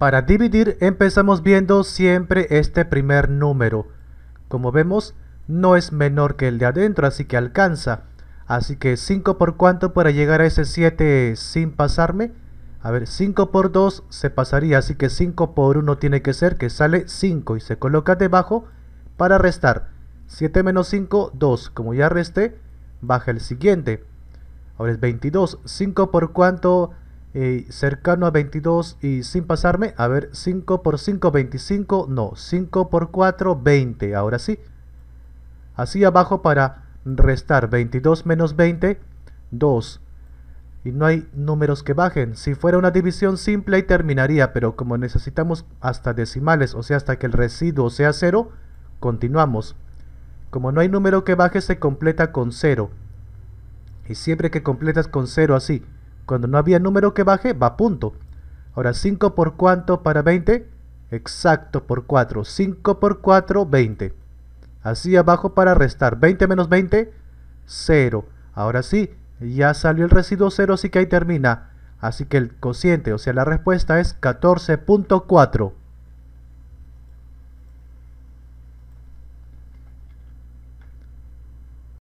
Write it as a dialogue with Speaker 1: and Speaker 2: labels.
Speaker 1: Para dividir empezamos viendo siempre este primer número. Como vemos, no es menor que el de adentro, así que alcanza. Así que 5 por cuánto para llegar a ese 7 sin pasarme. A ver, 5 por 2 se pasaría, así que 5 por 1 tiene que ser, que sale 5 y se coloca debajo para restar. 7 menos 5, 2. Como ya resté, baja el siguiente. Ahora es 22. 5 por cuánto cercano a 22 y sin pasarme, a ver, 5 por 5, 25, no, 5 por 4, 20, ahora sí. Así abajo para restar 22 menos 20, 2. Y no hay números que bajen. Si fuera una división simple ahí terminaría, pero como necesitamos hasta decimales, o sea, hasta que el residuo sea 0, continuamos. Como no hay número que baje, se completa con 0. Y siempre que completas con 0 así, cuando no había número que baje, va punto. Ahora, 5 por cuánto para 20? Exacto, por 4. 5 por 4, 20. Así abajo para restar. 20 menos 20, 0. Ahora sí, ya salió el residuo 0, así que ahí termina. Así que el cociente, o sea, la respuesta es 14.4.